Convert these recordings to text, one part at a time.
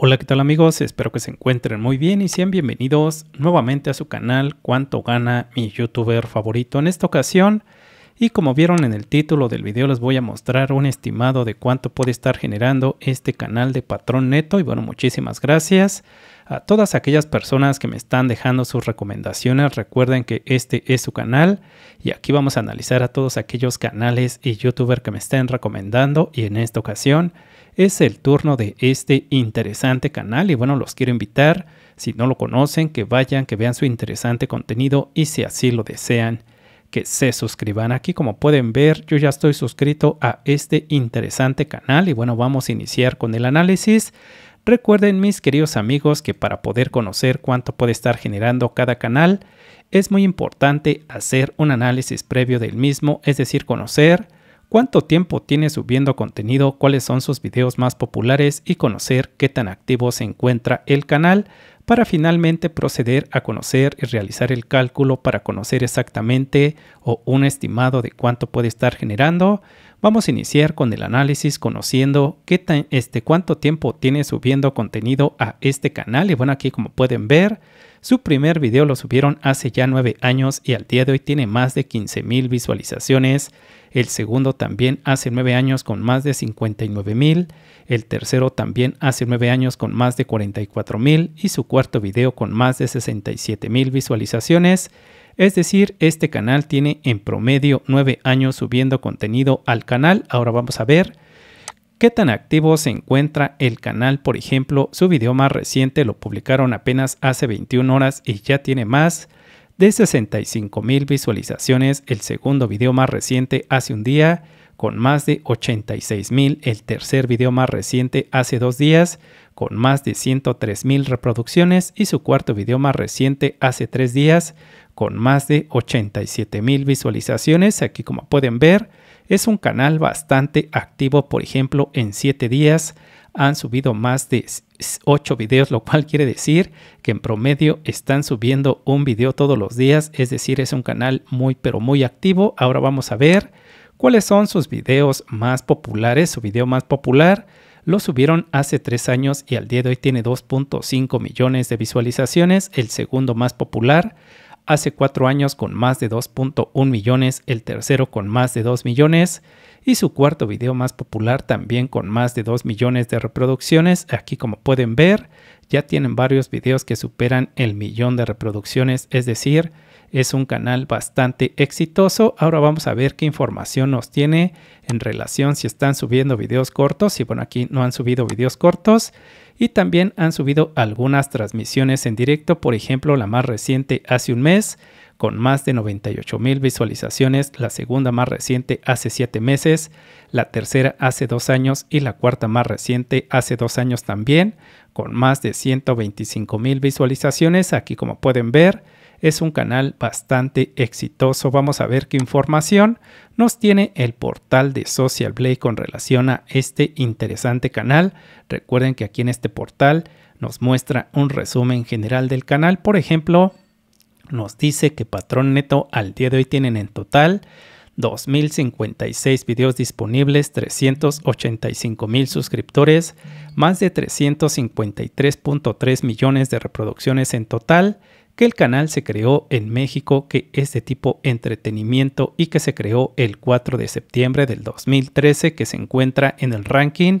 Hola, ¿qué tal amigos? Espero que se encuentren muy bien y sean bienvenidos nuevamente a su canal Cuánto gana mi youtuber favorito. En esta ocasión y como vieron en el título del video les voy a mostrar un estimado de cuánto puede estar generando este canal de patrón neto y bueno muchísimas gracias a todas aquellas personas que me están dejando sus recomendaciones recuerden que este es su canal y aquí vamos a analizar a todos aquellos canales y youtubers que me estén recomendando y en esta ocasión es el turno de este interesante canal y bueno los quiero invitar si no lo conocen que vayan que vean su interesante contenido y si así lo desean que se suscriban aquí. Como pueden ver, yo ya estoy suscrito a este interesante canal y bueno, vamos a iniciar con el análisis. Recuerden mis queridos amigos que para poder conocer cuánto puede estar generando cada canal, es muy importante hacer un análisis previo del mismo, es decir, conocer cuánto tiempo tiene subiendo contenido, cuáles son sus videos más populares y conocer qué tan activo se encuentra el canal para finalmente proceder a conocer y realizar el cálculo para conocer exactamente o un estimado de cuánto puede estar generando, vamos a iniciar con el análisis conociendo qué este, cuánto tiempo tiene subiendo contenido a este canal. Y bueno, aquí como pueden ver, su primer video lo subieron hace ya 9 años y al día de hoy tiene más de 15.000 visualizaciones. El segundo también hace 9 años con más de 59.000. El tercero también hace 9 años con más de 44.000 y su cuarto video con más de 67.000 visualizaciones. Es decir, este canal tiene en promedio 9 años subiendo contenido al canal. Ahora vamos a ver qué tan activo se encuentra el canal, por ejemplo, su video más reciente lo publicaron apenas hace 21 horas y ya tiene más de 65 mil visualizaciones, el segundo video más reciente hace un día, con más de 86 mil, el tercer video más reciente hace dos días, con más de 103 mil reproducciones y su cuarto video más reciente hace tres días, con más de 87 mil visualizaciones, aquí como pueden ver, es un canal bastante activo, por ejemplo, en 7 días han subido más de 8 videos, lo cual quiere decir que en promedio están subiendo un video todos los días, es decir, es un canal muy pero muy activo. Ahora vamos a ver cuáles son sus videos más populares. Su video más popular lo subieron hace 3 años y al día de hoy tiene 2.5 millones de visualizaciones, el segundo más popular hace cuatro años con más de 2.1 millones, el tercero con más de 2 millones y su cuarto video más popular también con más de 2 millones de reproducciones. Aquí como pueden ver ya tienen varios videos que superan el millón de reproducciones, es decir, es un canal bastante exitoso. Ahora vamos a ver qué información nos tiene en relación si están subiendo videos cortos. Y bueno, aquí no han subido videos cortos. Y también han subido algunas transmisiones en directo. Por ejemplo, la más reciente hace un mes con más de 98 mil visualizaciones, la segunda más reciente hace 7 meses, la tercera hace 2 años y la cuarta más reciente hace 2 años también, con más de 125 mil visualizaciones. Aquí como pueden ver, es un canal bastante exitoso. Vamos a ver qué información nos tiene el portal de Social Blade con relación a este interesante canal. Recuerden que aquí en este portal nos muestra un resumen general del canal. Por ejemplo, nos dice que patrón neto al día de hoy tienen en total 2.056 videos disponibles, 385.000 suscriptores, más de 353.3 millones de reproducciones en total, que el canal se creó en México, que es de tipo entretenimiento y que se creó el 4 de septiembre del 2013, que se encuentra en el ranking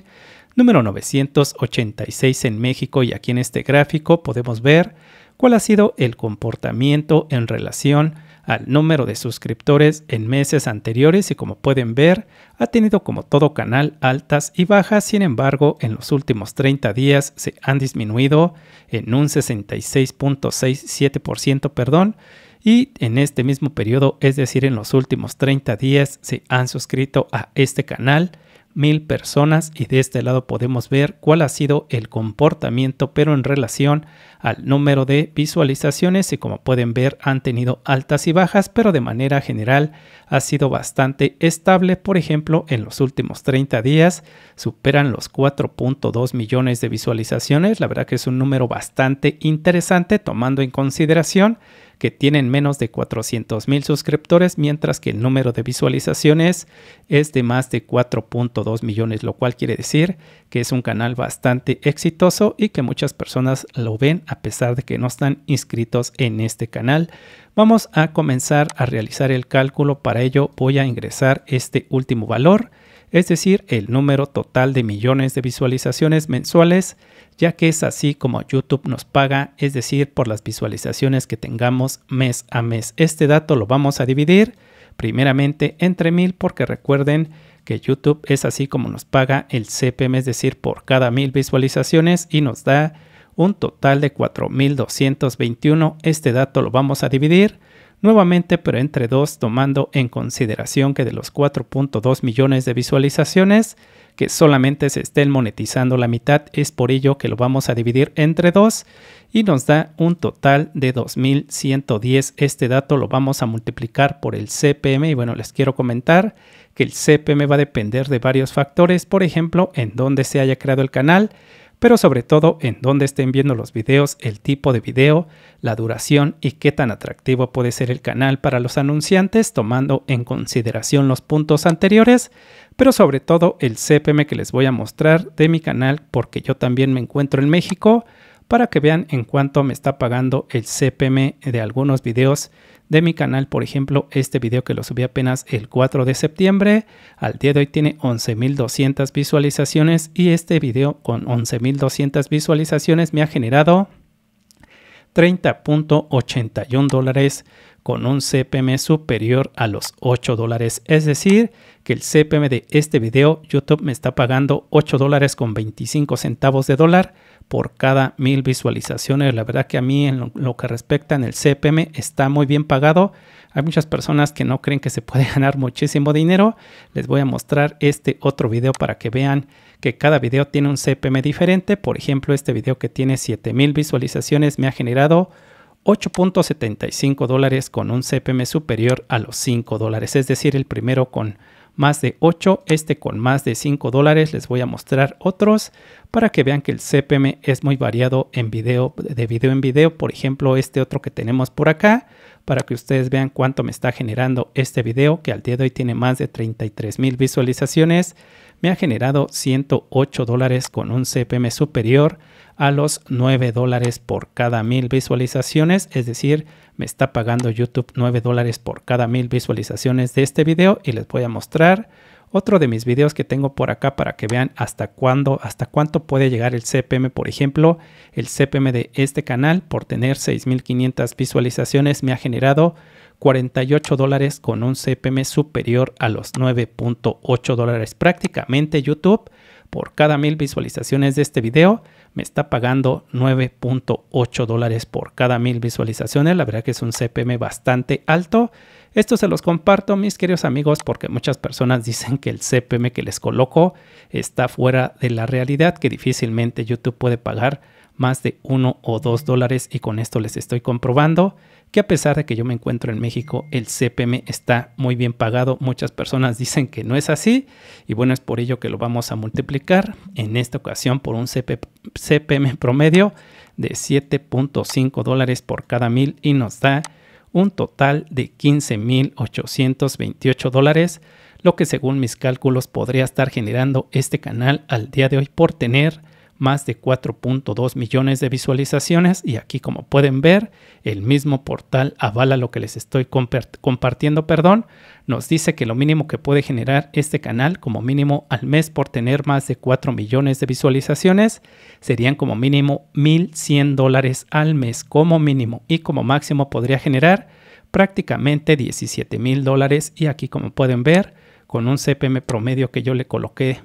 número 986 en México y aquí en este gráfico podemos ver cuál ha sido el comportamiento en relación al número de suscriptores en meses anteriores y como pueden ver, ha tenido como todo canal altas y bajas, sin embargo, en los últimos 30 días se han disminuido en un 66.67%, perdón, y en este mismo periodo, es decir, en los últimos 30 días, se han suscrito a este canal mil personas y de este lado podemos ver cuál ha sido el comportamiento pero en relación al número de visualizaciones y como pueden ver han tenido altas y bajas pero de manera general ha sido bastante estable por ejemplo en los últimos 30 días superan los 4.2 millones de visualizaciones la verdad que es un número bastante interesante tomando en consideración que tienen menos de 400 mil suscriptores, mientras que el número de visualizaciones es de más de 4.2 millones, lo cual quiere decir que es un canal bastante exitoso y que muchas personas lo ven a pesar de que no están inscritos en este canal. Vamos a comenzar a realizar el cálculo, para ello voy a ingresar este último valor es decir, el número total de millones de visualizaciones mensuales, ya que es así como YouTube nos paga, es decir, por las visualizaciones que tengamos mes a mes. Este dato lo vamos a dividir primeramente entre mil porque recuerden que YouTube es así como nos paga el CPM, es decir, por cada mil visualizaciones y nos da un total de 4.221. Este dato lo vamos a dividir nuevamente pero entre dos tomando en consideración que de los 4.2 millones de visualizaciones que solamente se estén monetizando la mitad es por ello que lo vamos a dividir entre dos y nos da un total de 2110 este dato lo vamos a multiplicar por el CPM y bueno les quiero comentar que el CPM va a depender de varios factores por ejemplo en dónde se haya creado el canal pero sobre todo en dónde estén viendo los videos, el tipo de video, la duración y qué tan atractivo puede ser el canal para los anunciantes, tomando en consideración los puntos anteriores, pero sobre todo el CPM que les voy a mostrar de mi canal porque yo también me encuentro en México, para que vean en cuánto me está pagando el CPM de algunos videos de mi canal. Por ejemplo, este video que lo subí apenas el 4 de septiembre, al día de hoy tiene 11.200 visualizaciones y este video con 11.200 visualizaciones me ha generado 30.81 dólares con un CPM superior a los 8 dólares. Es decir, que el CPM de este video YouTube me está pagando 8 dólares con 25 centavos de dólar por cada mil visualizaciones. La verdad que a mí en lo, que respecta en el CPM está muy bien pagado. Hay muchas personas que no creen que se puede ganar muchísimo dinero. Les voy a mostrar este otro video para que vean que cada video tiene un CPM diferente. Por ejemplo, este video que tiene 7000 visualizaciones me ha generado 8.75 dólares con un CPM superior a los 5 dólares. Es decir, el primero con más de 8, este con más de 5 dólares. Les voy a mostrar otros para que vean que el CPM es muy variado en video, de video en video. Por ejemplo, este otro que tenemos por acá, para que ustedes vean cuánto me está generando este video, que al día de hoy tiene más de 33 mil visualizaciones. Me ha generado 108 dólares con un CPM superior a los 9 dólares por cada mil visualizaciones, es decir, me está pagando YouTube 9 dólares por cada mil visualizaciones de este video y les voy a mostrar otro de mis videos que tengo por acá para que vean hasta cuándo, hasta cuánto puede llegar el CPM, por ejemplo, el CPM de este canal por tener 6500 visualizaciones me ha generado 48 dólares con un CPM superior a los 9.8 dólares. Prácticamente YouTube por cada mil visualizaciones de este video, me está pagando 9.8 dólares por cada mil visualizaciones. La verdad que es un CPM bastante alto. Esto se los comparto, mis queridos amigos, porque muchas personas dicen que el CPM que les coloco está fuera de la realidad, que difícilmente YouTube puede pagar más de 1 o 2 dólares y con esto les estoy comprobando que a pesar de que yo me encuentro en México, el CPM está muy bien pagado. Muchas personas dicen que no es así y bueno, es por ello que lo vamos a multiplicar en esta ocasión por un CPM promedio de 7.5 dólares por cada mil y nos da un total de 15.828 dólares, lo que según mis cálculos podría estar generando este canal al día de hoy por tener más de 4.2 millones de visualizaciones y aquí como pueden ver el mismo portal avala lo que les estoy compartiendo perdón nos dice que lo mínimo que puede generar este canal como mínimo al mes por tener más de 4 millones de visualizaciones serían como mínimo 1100 dólares al mes como mínimo y como máximo podría generar prácticamente 17 mil dólares y aquí como pueden ver con un CPM promedio que yo le coloqué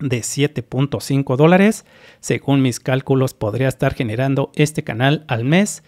de 7.5 dólares. Según mis cálculos, podría estar generando este canal al mes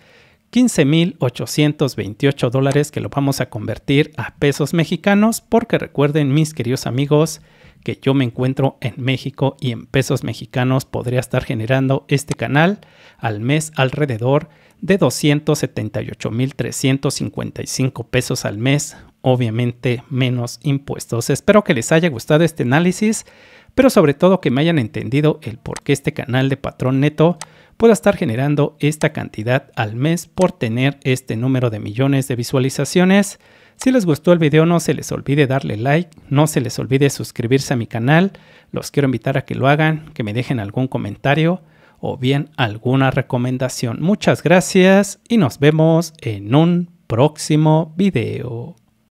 15.828 dólares que lo vamos a convertir a pesos mexicanos porque recuerden mis queridos amigos que yo me encuentro en México y en pesos mexicanos podría estar generando este canal al mes alrededor de 278.355 pesos al mes, obviamente menos impuestos. Espero que les haya gustado este análisis pero sobre todo que me hayan entendido el por qué este canal de patrón neto pueda estar generando esta cantidad al mes por tener este número de millones de visualizaciones. Si les gustó el video no se les olvide darle like, no se les olvide suscribirse a mi canal, los quiero invitar a que lo hagan, que me dejen algún comentario o bien alguna recomendación. Muchas gracias y nos vemos en un próximo video.